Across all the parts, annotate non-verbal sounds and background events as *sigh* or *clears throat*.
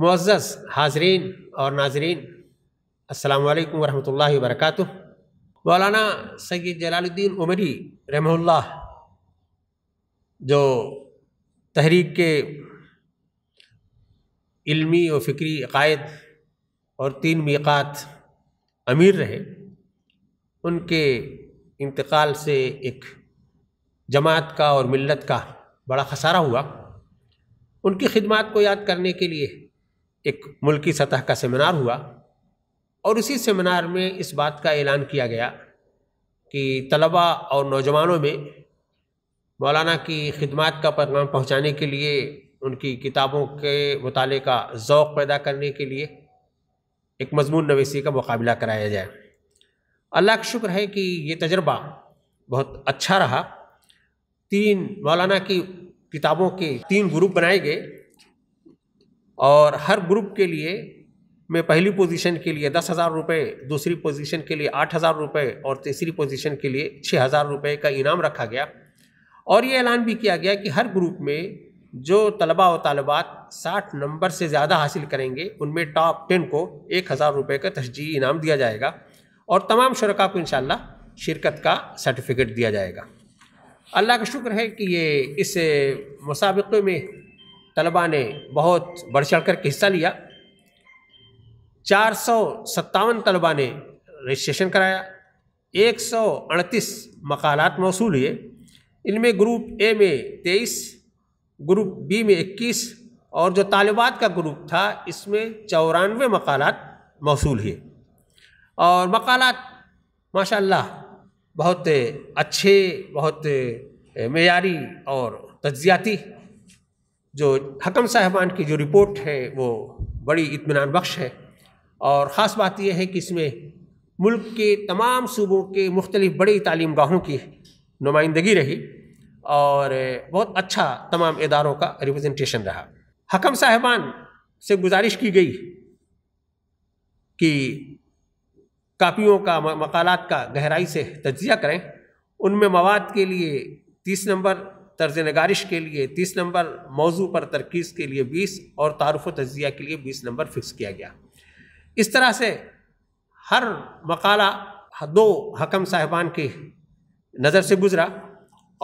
मोज़स हाजरीन और नाजरीन अल्लाम वालेकुम वरहमतुल्लाहि वबरकातुह मौलाना सैद जलालुद्दीन उमरी रहमुल्लाह जो तहरीक के इल्मी और फ़िक्री अकायद और तीन मीक़ात अमीर रहे उनके इंतकाल से एक जमात का और मिलत का बड़ा खसारा हुआ उनकी खिदमत को याद करने के लिए एक मुल्की सतह का सेमिनार हुआ और इसी सेमिनार में इस बात का ऐलान किया गया कि तलबा और नौजवानों में मौलाना की खिदमत का पैगाम पहुँचाने के लिए उनकी किताबों के मुताले का ज़ौक़ पैदा करने के लिए एक मजमून नवेसी का मुकाबला कराया जाए अल्लाह का शुक्र है कि ये तजर्बा बहुत अच्छा रहा तीन मौलाना की किताबों के तीन ग्रुप बनाए गए और हर ग्रुप के लिए में पहली पोजीशन के लिए दस हज़ार रुपये दूसरी पोजीशन के लिए आठ हज़ार रुपये और तीसरी पोजीशन के लिए छः हज़ार रुपये का इनाम रखा गया और ये ऐलान भी किया गया कि हर ग्रुप में जो तलबा और तलबात साठ नंबर से ज़्यादा हासिल करेंगे उनमें टॉप टेन को एक हज़ार रुपये का तशजी इनाम दिया जाएगा और तमाम शुरा को इन शिरकत का सर्टिफिकेट दिया जाएगा अल्लाह का शुक्र है कि ये इस मुसाबे में तलबा ने बहुत बढ़ चढ़ करके हिस्सा लिया चार सौ सत्तावन तलबा ने रजिस्ट्रेशन कराया एक सौ अड़तीस मकालत मौसू हुए इनमें ग्रुप ए में तेईस ग्रुप बी में इक्कीस और जो तालिबात का ग्रुप था इसमें चौरानवे मकालत मौसू हुए और मकालत माशाल्लाह बहुत अच्छे बहुत मैारी और तजियाती जो हकम साहबान की जो रिपोर्ट है वो बड़ी इतमान बख्श है और ख़ास बात यह है कि इसमें मुल्क के तमाम सूबों के मुख्तलिफ बड़े तालीम गाहों की नुमाइंदगी रही और बहुत अच्छा तमाम इदारों का रिप्रजेंटेशन रहा हकम साहबान से गुजारिश की गई कि कापियों का मकालत का गहराई से तजिया करें उनमें मवाद के लिए तीस नंबर तर्ज नगारिश के लिए तीस नंबर मौजू पर तरकीज़ के लिए बीस और तारफ़ तजिया के लिए बीस नंबर फ़िक्स किया गया इस तरह से हर मकाला दो हकम साहिबान की नज़र से गुज़रा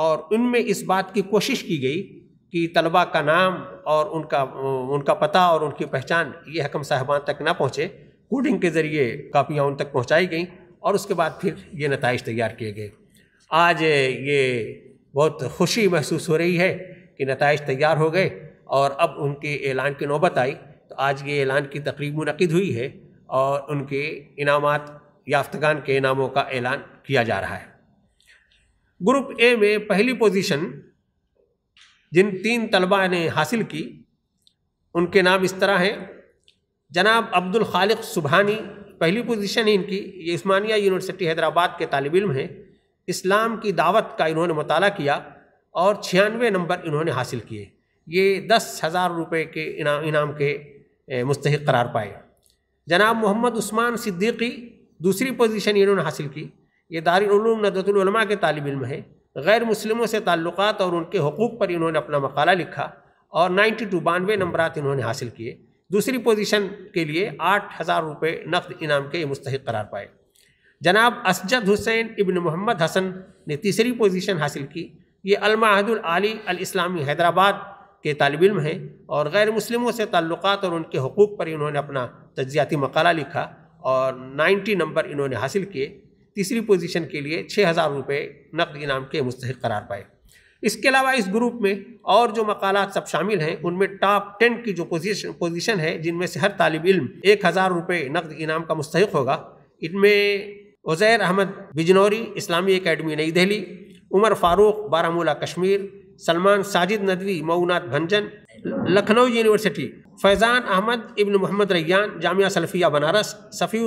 और उनमें इस बात की कोशिश की गई कि तलबा का नाम और उनका उनका पता और उनकी पहचान ये हकम साहिबान तक ना पहुँचे कोडिंग के ज़रिए कापियाँ उन तक पहुँचाई गई और उसके बाद फिर ये नतज तैयार किए गए आज ये बहुत खुशी महसूस हो रही है कि नतज तैयार हो गए और अब उनके ऐलान की नौबत आई तो आज ये ऐलान की तकरीब मनद हुई है और उनके इनाम याफ्तगान के इनामों का ऐलान किया जा रहा है ग्रुप ए में पहली पोजीशन जिन तीन तलबा ने हासिल की उनके नाम इस तरह हैं जनाब अब्दुल खालिक सुबहानी पहली पोजीशन है इनकी ये उस्मानिया यूनिवर्सिटी हैदराबाद के तालब इम हैं इस्लाम की दावत का इन्होंने मताल किया और छियानवे नंबर इन्होंने हासिल किए ये दस हज़ार रुपये के इनाम इनाम के मुस्तक करार पाए जनाब मोहम्मद उस्मान सिद्दीकी दूसरी पोजीशन इन्होंने हासिल की ये दारूम नदतलमा के तालब इम है गैर मुस्लिमों से ताल्लुक़ और उनके हकूक़ पर इन्होंने अपना मकाला लिखा और नाइन्टी टू बानवे नंबर इन्होंने हासिल किए दूसरी पोजीशन के लिए आठ हज़ार रुपये नकद इनाम के मुस्तक करार पाए जनाब असजद हुसैन इब्न मोहम्मद हसन ने तीसरी पोजीशन हासिल की ये अलमाहदुल आली अल इस्लामी हैदराबाद के तालब इम हैं और गैर मुस्लिमों से ताल्लुक़ और उनके हकूक़ पर इन्होंने अपना तजियाती मकाला लिखा और नाइन्टी नंबर इन्होंने हासिल किए तीसरी पोजीशन के लिए छः हज़ार रुपये नकद इनाम के मुस्तक करार पाए इसके अलावा इस ग्रुप में और जो मकालत सब शामिल हैं उनमें टॉप टेन की जो पोजीशन पोजीशन है जिनमें से हर तालब इल्म एक हज़ार रुपये नकद इनाम का मुस्तक होगा इनमें Uzair Ahmad Bijnori Islami academy Nai Delhi Umar Farooq Baramulla Kashmir Salman Sajid Nadvi Maunath Bhanjan Lucknow university Faizan Ahmad Ibn Mohammad Raiyan Jamia Salafia Banaras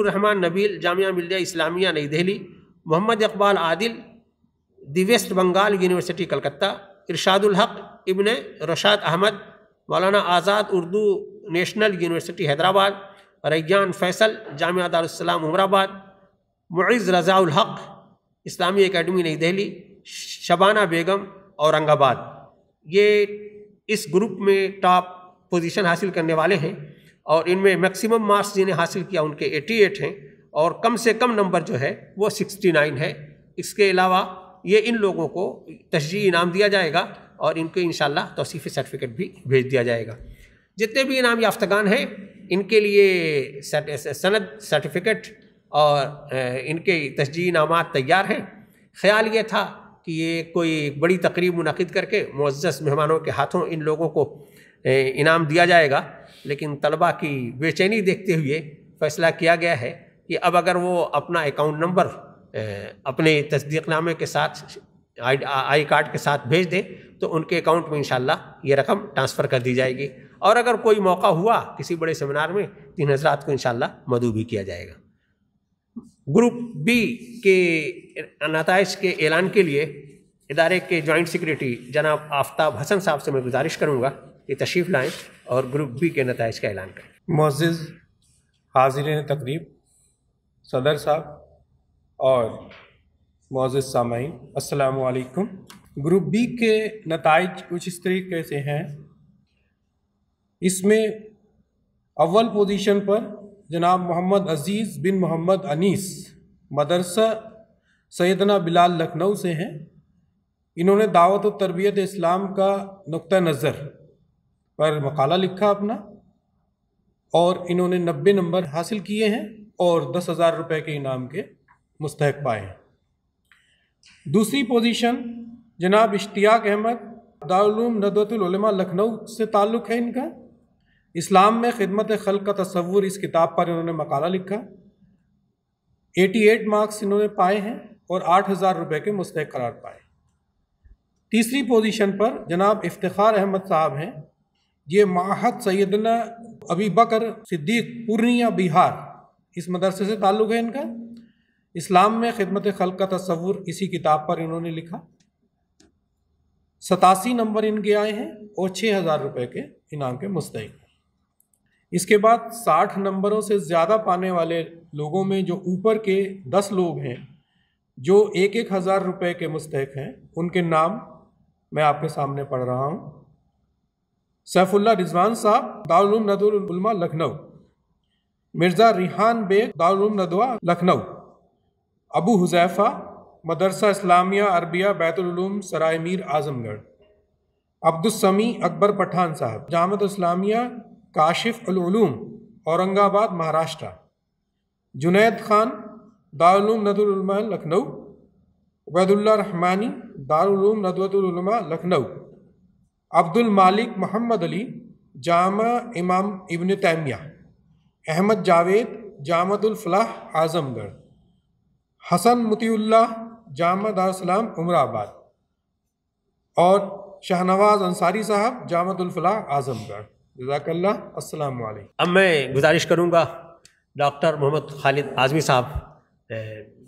Rahman Nabeel Jamia Millia Islamia Nai Delhi Mohammad Iqbal Adil the west Bengal university Calcutta Irshadul Haq Ibn Rashad Ahmad Maulana Azad Urdu national university Hyderabad Raiyan Faisal Jamia Darussalam Umarabad Muiz Razaul Haq Islami academy Nai Delhi Shabana बेगम औरंगाबाद ये इस ग्रुप में टॉप पोजीशन हासिल करने वाले हैं और इनमें मैक्सिमम मार्क्स जिन्हें हासिल किया उनके 88 हैं और कम से कम नंबर जो है वो 69 है इसके अलावा ये इन लोगों को तशजी इनाम दिया जाएगा और इनके इन तोसीफ़ सर्टिफिकेट भी भेज दिया जाएगा जितने भी इनाम याफ्तगान हैं इनके लिए सनद सर्टिफिकेट और इनके नाम तैयार हैं ख्याल ये था कि ये कोई बड़ी तकरीब मुनद करके मुज्ज़ मेहमानों के हाथों इन लोगों को इनाम दिया जाएगा लेकिन तलबा की बेचैनी देखते हुए फ़ैसला किया गया है कि अब अगर वो अपना अकाउंट नंबर अपने तस्दीकनामे के साथ आई आई कार्ड के साथ भेज दें तो उनके अकाउंट में इन ये रकम ट्रांसफ़र कर दी जाएगी और अगर कोई मौका हुआ किसी बड़े सेमिनार में तो इन हजरात को इन मदू भी किया जाएगा ग्रुप बी के नतज के ऐलान के लिए इदारे के जॉइंट सेक्रेटरी जनाब आफ्ताब हसन साहब से मैं गुजारिश करूँगा कि तशरीफ़ लाएँ और ग्रुप बी के नतज का ऐलान करें मोज़ हाजिर तकरीब सदर साहब और मोज़ सामीन असलकुम ग्रुप बी के नतज कुछ इस तरीके से हैं इसमें अव्वल पोजीशन पर जनाब मोहम्मद अज़ीज़ बिन मोहम्मद अनीस मदरसा सैदना बिलाल लखनऊ से हैं इन्होंने दावत और तरबियत इस्लाम का नुक़ नज़र पर मकाला लिखा अपना और इन्होंने नब्बे नंबर हासिल किए हैं और दस हज़ार रुपये के इनाम के मुस्तक पाए हैं दूसरी पोजीशन जनाब इश्तियाक अहमद दारूम नदवतुलमा लखनऊ से ताल्लुक़ है इनका इस्लाम में खिदमत खल का तस्वूर इस किताब पर इन्होंने मकाला लिखा 88 मार्क्स इन्होंने पाए हैं और आठ हज़ार रुपये के मुस्तक करार पाए तीसरी पोजीशन पर जनाब इफ्तार अहमद साहब हैं ये माहद सैदना अबी बकर सिद्दीक पूर्णिया बिहार इस मदरसे से ताल्लुक़ है इनका इस्लाम में खिदमत खल का तस्वूर इसी किताब पर इन्होंने लिखा सतासी नंबर इनके आए हैं और छः हज़ार रुपये के इनाम के मुस्तक इसके बाद 60 नंबरों से ज़्यादा पाने वाले लोगों में जो ऊपर के 10 लोग हैं जो एक एक हज़ार रुपये के मुस्तक हैं उनके नाम मैं आपके सामने पढ़ रहा हूँ सैफुल्ला रिजवान साहब दारुल नदुलमा लखनऊ मिर्ज़ा रिहान बेग दारुल नदवा लखनऊ अबू हुजैफ़ा मदरसा इस्लामिया अरबिया बैतुलूम सराय मीर आज़मगढ़ अब्दुलसमी अकबर पठान साहब जामत इस्लामिया काशिफ़लूम औरंगाबाद महाराष्ट्र जुनैद खान दारूम नदुलमा लखनऊ वैदुल्ला रहमानी दारूम नदवतुलमा लखनऊ अब्दुल मालिक मोहम्मद अली जामा इमाम इबन तैमिया अहमद जावेद जामदुलफलाह आज़मगढ़ हसन मतील्ला जामा दारसलाम उमराबाद और शाहनवाज अंसारी साहब जामदुलफलाह आज़मगढ़ जजाकल्ला अस्सलाम वालेकुम अब मैं गुजारिश करूँगा डॉक्टर मोहम्मद खालिद आज़मी साहब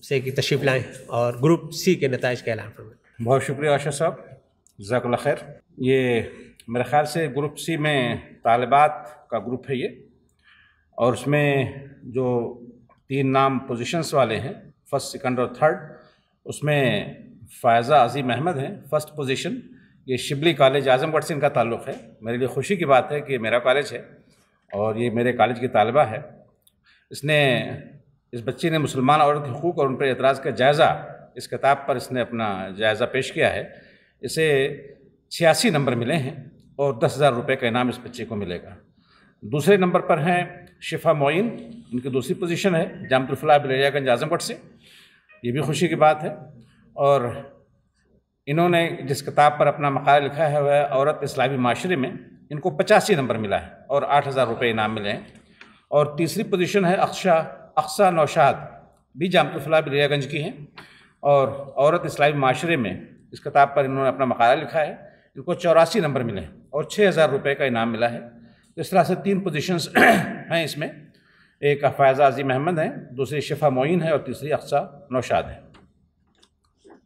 से की तशरीफ़ लाएँ और ग्रुप सी के नतज का ऐलान फरमाएँ बहुत शुक्रिया आशा साहब जजाकल्ला खैर ये मेरे ख़्याल से ग्रुप सी में तालबात का ग्रुप है ये और उसमें जो तीन नाम पोजीशंस वाले हैं फर्स्ट सेकंड और थर्ड उसमें फ़ायज़ा अज़ीम अहमद हैं फर्स्ट पोजीशन ये शिबली कॉलेज आजमगढ़ से इनका ताल्लुक़ है मेरे लिए खुशी की बात है कि मेरा कॉलेज है और ये मेरे कॉलेज की तलबा है इसने इस बच्ची ने मुसलमान औरत के हकूक़ और उन पर एतराज़ का जायज़ा इस किताब पर इसने अपना जायज़ा पेश किया है इसे छियासी नंबर मिले हैं और दस हज़ार रुपये का इनाम इस बच्चे को मिलेगा दूसरे नंबर पर हैं शिफा मोइन इनकी दूसरी पोजीशन है जामतुलफला बिलरियागंज आजमगढ़ से ये भी खुशी की बात है और इन्होंने जिस किताब पर अपना मकाल लिखा है वह औरत इस्लामी माशरे में इनको पचासी नंबर मिला है और आठ हज़ार रुपये इनाम मिले हैं और तीसरी पोजीशन है अक्शा अक्सा नौशाद भी जामतफला बलियागंज की हैं और औरत इस्लामी माशरे में इस किताब पर इन्होंने अपना मकाल लिखा है इनको चौरासी नंबर मिले हैं और छः हज़ार रुपये का इनाम मिला है इस तरह से तीन पोजीशंस *clears throat* हैं इसमें एक फैज़ा अजीम अहमद हैं दूसरी शिफा मोइन है और तीसरी अक्सा नौशाद है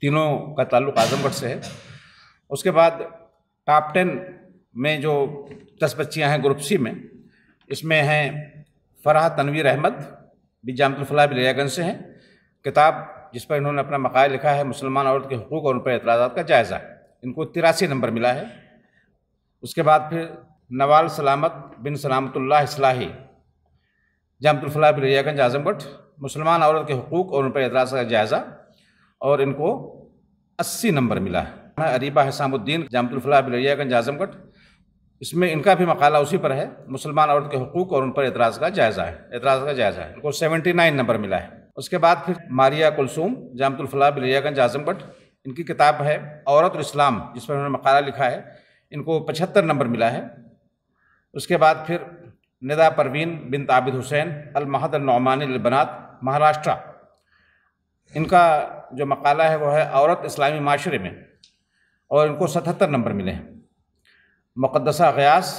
तीनों का ताल्लुक आजमगढ़ से है उसके बाद टॉप टेन में जो दस बच्चियां हैं ग्रुप सी में इसमें हैं फराह तनवीर अहमद भी जामतुलफला बलियागंज से हैं किताब जिस पर इन्होंने अपना मकाय लिखा है मुसलमान औरत के हकूक़ और उन पर एतराज़ा का जायज़ा इनको तिरासी नंबर मिला है उसके बाद फिर नवाल सलामत बिन सलामतुल्लाह इस्लाही जामतुलफला बलियागंज आजमगढ़ मुसलमान औरत के हकूक़ और उन पर एतराज़ का जायज़ा और इनको 80 नंबर मिला है अरीबा हसामुद्दीन जामतुलफला बिलरियागंज आजमगढ़ इसमें इनका भी मकाला उसी पर है मुसलमान औरत के हकूक और उन पर एतराज़ का जायज़ा है एतराज़ का जायज़ा है इनको 79 नंबर मिला है उसके बाद फिर मारिया कुलसूम जामतुलफला बिलरियागंज आजमगढ़ इनकी किताब है औरत और इस्लाम जिस पर उन्होंने मकाला लिखा है इनको पचहत्तर नंबर मिला है उसके बाद फिर निदा परवीन बिन ताबिद हुसैन अलमहद नौमान अलबनात महाराष्ट्र इनका जो मकाला है वो है औरत इस्लामी माशरे में और इनको सतहत्तर नंबर मिले हैं मुक़दसा गयास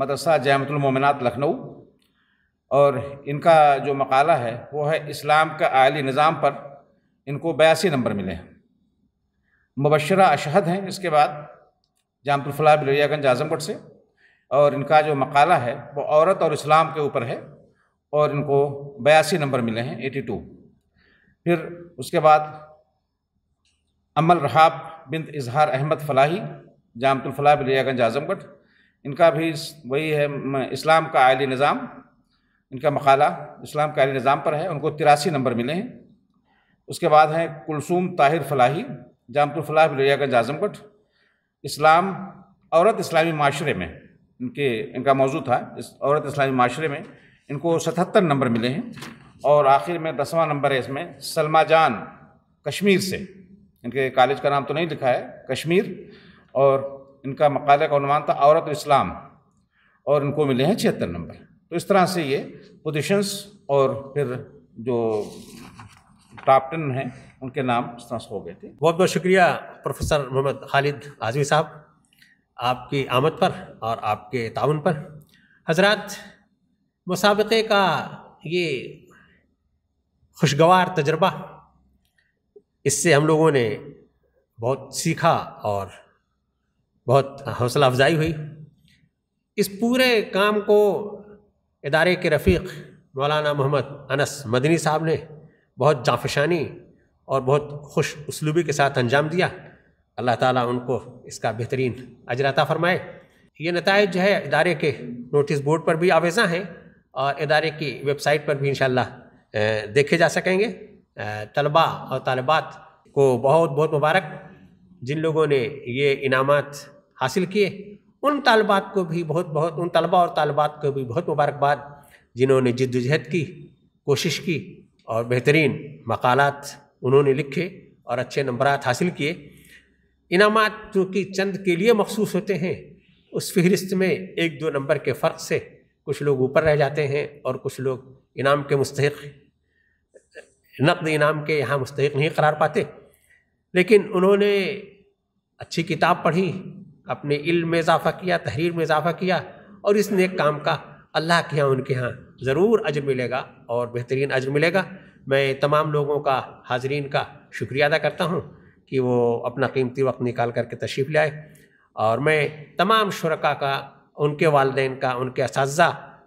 मदरसा जैमतुलमोमिनत लखनऊ और इनका जो मकाला है वो है इस्लाम का आयली निज़ाम पर इनको बयासी नंबर मिले हैं मुबशरा अशहद हैं इसके बाद जामतुलफला बलरियागंज आजमगढ़ से और इनका जो मकाला है वो औरत और इस्लाम के ऊपर है और इनको बयासी नंबर मिले हैं एटी टू फिर उसके बाद अमल रहाब बिन इजहार अहमद फलाही जामतुलफलाह बलियागंज आजमगढ़ इनका भी वही है इस्लाम का आयली निज़ाम इनका मकाला इस्लाम का आयली निज़ाम पर है उनको तिरासी नंबर मिले हैं उसके बाद हैं कुलसूम ताहिर फलाही जामतुलफलाह बलियागंज आजमगढ़ इस्लाम औरत इस्लामी माशरे में इनके इनका मौजू था इस औरत इस्लामी माशरे में इनको सतहत्तर नंबर मिले हैं और आखिर में दसवां नंबर है इसमें सलमा जान कश्मीर से इनके कॉलेज का नाम तो नहीं लिखा है कश्मीर और इनका मकाले का अनुमान था औरत इस्लाम और इनको मिले हैं छिहत्तर नंबर तो इस तरह से ये पोजिशंस और फिर जो टॉप टेन हैं उनके नाम इस तरह से हो गए थे बहुत बहुत शुक्रिया प्रोफेसर मोहम्मद खालिद आजमी साहब आपकी आमद पर और आपके ताउन पर हजरत मसाबे का ये खुशगवार तजर्बा इससे हम लोगों ने बहुत सीखा और बहुत हौसला अफजाई हुई इस पूरे काम को इदारे के रफ़ीक मौलाना मोहम्मद अनस मदनी साहब ने बहुत जाफशानी और बहुत खुश उसलूबी के साथ अंजाम दिया अल्लाह ताला उनको इसका बेहतरीन अजराता फरमाए ये नतज जो है इदारे के नोटिस बोर्ड पर भी आवेजा हैं और इदारे की वेबसाइट पर भी इन देखे जा सकेंगे तलबा और तलबात को बहुत बहुत मुबारक जिन लोगों ने ये इनामत हासिल किए उन तलबात को भी बहुत बहुत उन तलबा और तलबात को भी बहुत मुबारकबाद जिन्होंने जद्दोजहद की कोशिश की और बेहतरीन मकालत उन्होंने लिखे और अच्छे नंबर हासिल किए इनामत चूँकि चंद के लिए मखसूस होते हैं उस फहरिस्त में एक दो नंबर के फ़र्क से कुछ लोग ऊपर रह जाते हैं और कुछ लोग इनाम के मुस्तक नकद इनाम के यहाँ मुस्तक नहीं करार पाते लेकिन उन्होंने अच्छी किताब पढ़ी अपने इल्म में इजाफ़ा किया तहरीर में इजाफ़ा किया और इस नेक काम का अल्लाह के यहाँ उनके यहाँ ज़रूर अजर मिलेगा और बेहतरीन अजर मिलेगा मैं तमाम लोगों का हाजरीन का शुक्रिया अदा करता हूँ कि वो अपना कीमती वक्त निकाल करके तशरीफ़ लाए और मैं तमाम शुरा का उनके वालदे का उनके इस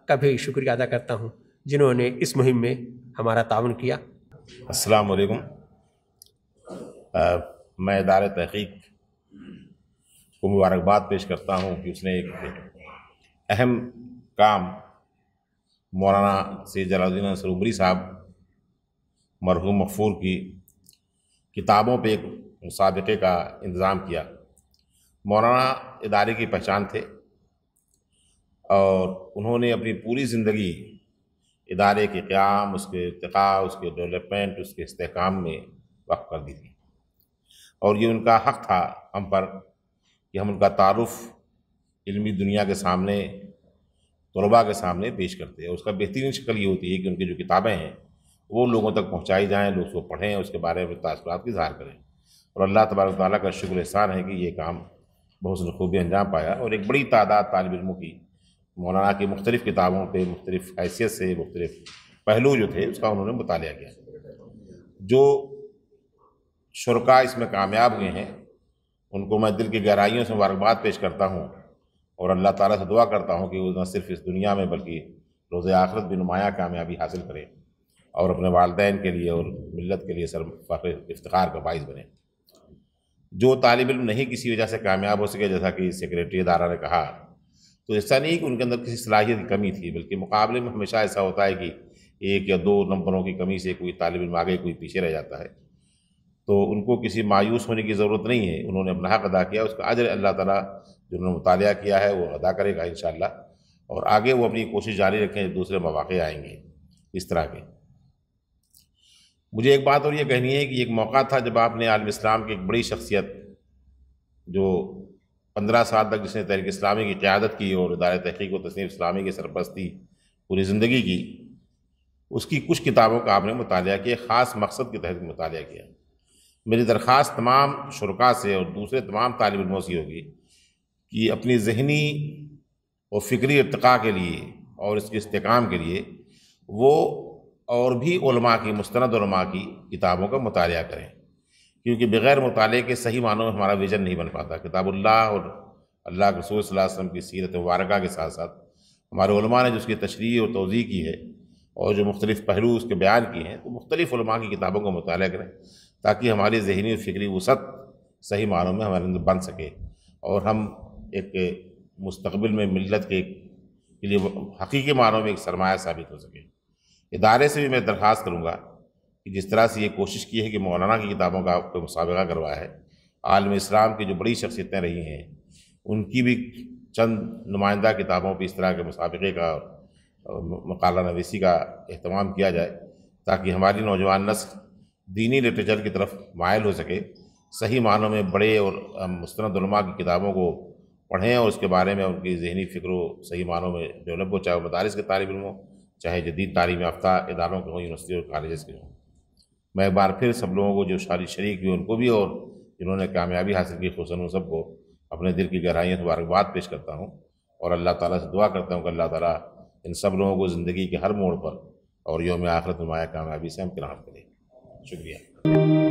का भी शुक्रिया अदा करता हूँ जिन्होंने इस मुहिम में हमारा ताउन किया अस्सलाम वालेकुम मैं इदार तहकीक को मुबारकबाद पेश करता हूँ कि उसने एक अहम काम मौलाना सैद जलालुद्दीन अंसर उमरी साहब मरहूम मकफूर की किताबों पे एक मुसाबक़े का इंतज़ाम किया मौलाना इदारे की पहचान थे और उन्होंने अपनी पूरी ज़िंदगी इदारे के क़्याम उसके इरतका उसके डेवलपमेंट उसके इसकाम में वक्त कर दी थी और ये उनका हक़ था हम पर कि हम उनका तारफ़ इलमी दुनिया के सामने तलबा के सामने पेश करते हैं उसका बेहतरीन शक्ल ये होती है कि उनकी जो किताबें हैं वो लोगों तक पहुँचाई जाएँ लोग उसको पढ़ें उसके बारे में तासरात का इजहार करें और अल्लाह तबारक ताली का शुक्र एहसान है कि ये काम बहुत खूबी अंजाम पाया और एक बड़ी तादाद तालब इलमों की मौलाना की मुख्तलिफ़ किताबों पर मुख्तलिफ़ हैसियत से मुख्तलिफ़ पहलू जो थे उसका उन्होंने मुताल किया जो शुरा इसमें कामयाब हुए हैं उनको मैं दिल की गहराइयों से मुबारकबाद पेश करता हूँ और अल्लाह ताला से दुआ करता हूँ कि वो न सिर्फ इस दुनिया में बल्कि रोज़ आखरत भी नुमाया कामयाबी हासिल करें और अपने वालदेन के लिए और मिलत के लिए सर फ़ख्र इफ्तार का बायस बने जो तालब इम नहीं किसी वजह से कामयाब हो सके जैसा कि सेक्रेटरी अदारा ने कहा तो ऐसा नहीं कि उनके अंदर किसी सलाहियत की कमी थी बल्कि मुकाबले में हमेशा ऐसा होता है कि एक या दो नंबरों की कमी से कोई तालब इम आगे कोई पीछे रह जाता है तो उनको किसी मायूस होने की ज़रूरत नहीं है उन्होंने अपना हक अदा किया उसका अजर अल्लाह ताला जिन्होंने मुताल किया है वो अदा करेगा इन और आगे वो अपनी कोशिश जारी रखें दूसरे मौाक़े आएंगे इस तरह के मुझे एक बात और ये कहनी है कि एक मौका था जब आपने आलम इस्लाम की एक बड़ी शख्सियत जो पंद्रह साल तक जिसने तहरीक इस्लामी की क़्यादत की और इदार तहकीक व तस्नीम इस्लामी की सरपस्ती पूरी ज़िंदगी की उसकी कुछ किताबों का आपने मुताल किया ख़ास मकसद के तहत मुताल किया मेरी दरख्वास्त तमाम शुरा से और दूसरे तमाम तालब इलमों से होगी कि अपनी जहनी और फ़िक्री इरतका के लिए और इसके इसकाम के लिए वो और भी की मुस्ंद की किताबों का मुताल करें क्योंकि बग़ैर मुताले के सही मानों में हमारा विजन नहीं बन पाता किताबुल्लाह और अल्लाह के रसूल वसम की सीरत मुबारक के साथ साथ हमारे उलमा ने जिसकी उसकी तशरी और तोज़ी की है और जो मुख्तलिफ़ पहलू उसके बयान किए हैं तो मुख्तलिफ़ की किताबों का मुताल करें ताकि हमारी जहनी और फ़िक्री वसत सही मानों में हमारे अंदर बन सके और हम एक मुस्तबिल में मिलत के लिए हकीकी मानों में एक सरमाया साबित हो सके इदारे से भी मैं दरख्वास्त करूँगा कि जिस तरह से ये कोशिश की है कि मौलाना की किताबों का आपको मुसाबा करवाया है आलम इस्लाम की जो बड़ी शख्सियतें रही हैं उनकी भी चंद नुमाइंदा किताबों पर इस तरह के मुसाबे का मकाला नवीसी का अहतमाम किया जाए ताकि हमारी नौजवान नस्ल दीनी लिटरेचर की तरफ मायल हो सके सही मानों में बड़े और मुस्तनदलमा की किताबों को पढ़ें और उसके बारे में उनकी जहनी फ़िक्र सही मानों में डेवलप हो चाहे वो मदारस के तालब इम चाहे जदीद तालीम याफ्ता इदारों के हों यूनिवर्सिटी और कॉलेज़ के हों मैं एक बार फिर सब लोगों को जो सारी शरीक हुई उनको भी और जिन्होंने कामयाबी हासिल की खुशन उन सबको अपने दिल की गहराइयों से मुबारकबाद पेश करता हूँ और अल्लाह ताला से दुआ करता हूँ कि अल्लाह ताला इन सब लोगों को ज़िंदगी के हर मोड़ पर और योम आखिरत नुमाया कामयाबी से हम किराम करें शुक्रिया